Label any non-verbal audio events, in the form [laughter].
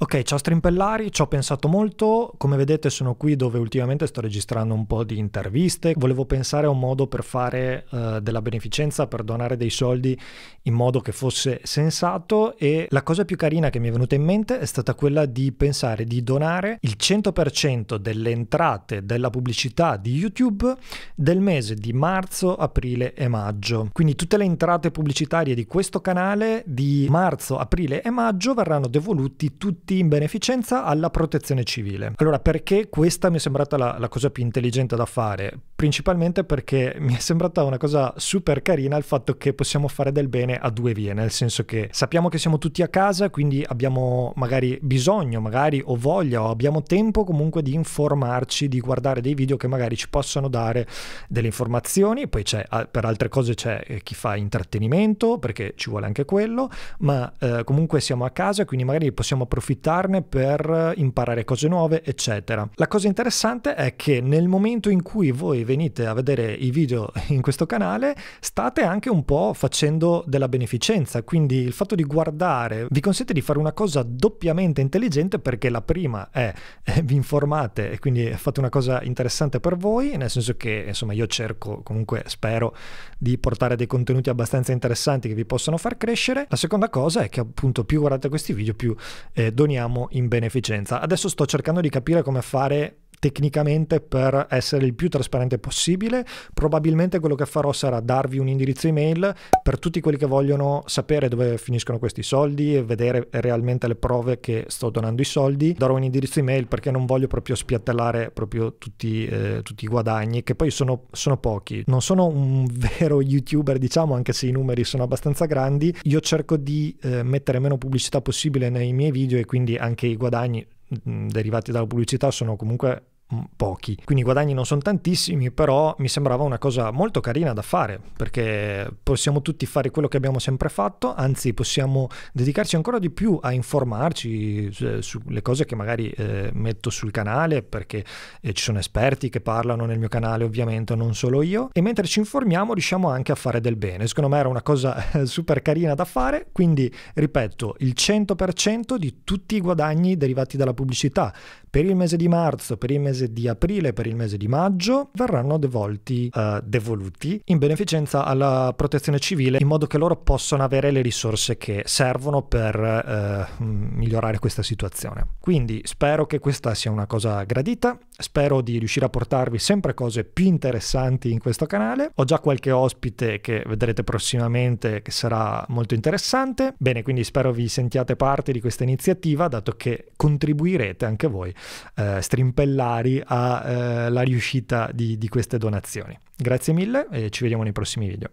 Ok, ciao Strimpellari, ci ho pensato molto, come vedete sono qui dove ultimamente sto registrando un po' di interviste, volevo pensare a un modo per fare uh, della beneficenza, per donare dei soldi in modo che fosse sensato e la cosa più carina che mi è venuta in mente è stata quella di pensare di donare il 100% delle entrate della pubblicità di YouTube del mese di marzo, aprile e maggio. Quindi tutte le entrate pubblicitarie di questo canale di marzo, aprile e maggio verranno devoluti tutti tutti in beneficenza alla protezione civile. Allora, perché questa mi è sembrata la, la cosa più intelligente da fare? principalmente perché [laughs] mi è sembrata una cosa super carina il fatto che possiamo fare del bene a due vie, nel senso che sappiamo che siamo tutti a casa, quindi abbiamo magari bisogno, magari o voglia o abbiamo tempo comunque di informarci, di guardare dei video che magari ci possano dare delle informazioni, poi c'è per altre cose c'è eh, chi fa intrattenimento, perché ci vuole anche quello, ma eh, comunque siamo a casa, quindi magari possiamo approfittarne per imparare cose nuove, eccetera. La cosa interessante è che nel momento in cui voi venite a vedere i video [laughs] in questo canale, state anche un po' facendo della beneficenza, quindi il fatto di guardare vi consente di fare una cosa doppiamente intelligente perché la prima è eh, vi informate e quindi fate una cosa interessante per voi, nel senso che insomma io cerco comunque spero di portare dei contenuti abbastanza interessanti che vi possano far crescere. La seconda cosa è che appunto più guardate questi video più eh, doniamo in beneficenza. Adesso sto cercando di capire come fare tecnicamente per essere il più trasparente possibile. Probabilmente quello che farò sarà darvi un indirizzo email per tutti quelli che vogliono sapere dove finiscono questi soldi e vedere realmente le prove che sto donando i soldi. Darò un indirizzo email perché non voglio proprio spiattellare proprio tutti, eh, tutti i guadagni, che poi sono, sono pochi. Non sono un [laughs] vero youtuber, diciamo, anche se i numeri sono abbastanza grandi. Io cerco di eh, mettere meno pubblicità possibile nei miei video e quindi anche i guadagni derivati dalla pubblicità sono comunque Mm, pochi. Quindi i guadagni non sono tantissimi, però mi sembrava una cosa molto carina da fare, perché possiamo tutti fare quello che abbiamo sempre fatto, anzi possiamo dedicarci ancora di più a informarci eh, sulle cose che magari eh, metto sul canale, perché eh, ci sono esperti che parlano nel mio canale ovviamente, non solo io, e mentre ci informiamo riusciamo anche a fare del bene. Secondo me era una cosa eh, super carina da fare, quindi ripeto, il 100% di tutti i guadagni derivati dalla pubblicità per il mese di marzo, per il mese di aprile, per il mese di maggio verranno devolti, eh, devoluti in beneficenza alla protezione civile in modo che loro possano avere le risorse che servono per eh, mm, migliorare questa situazione. Quindi spero che questa sia una cosa gradita, spero di riuscire a portarvi sempre cose più interessanti in questo canale. Ho già qualche ospite che vedrete prossimamente che sarà molto interessante. Bene, quindi spero vi sentiate parte di questa iniziativa dato che contribuirete anche voi eh, strimpellari alla eh, riuscita di, di queste donazioni. Grazie mille e ci vediamo nei prossimi video.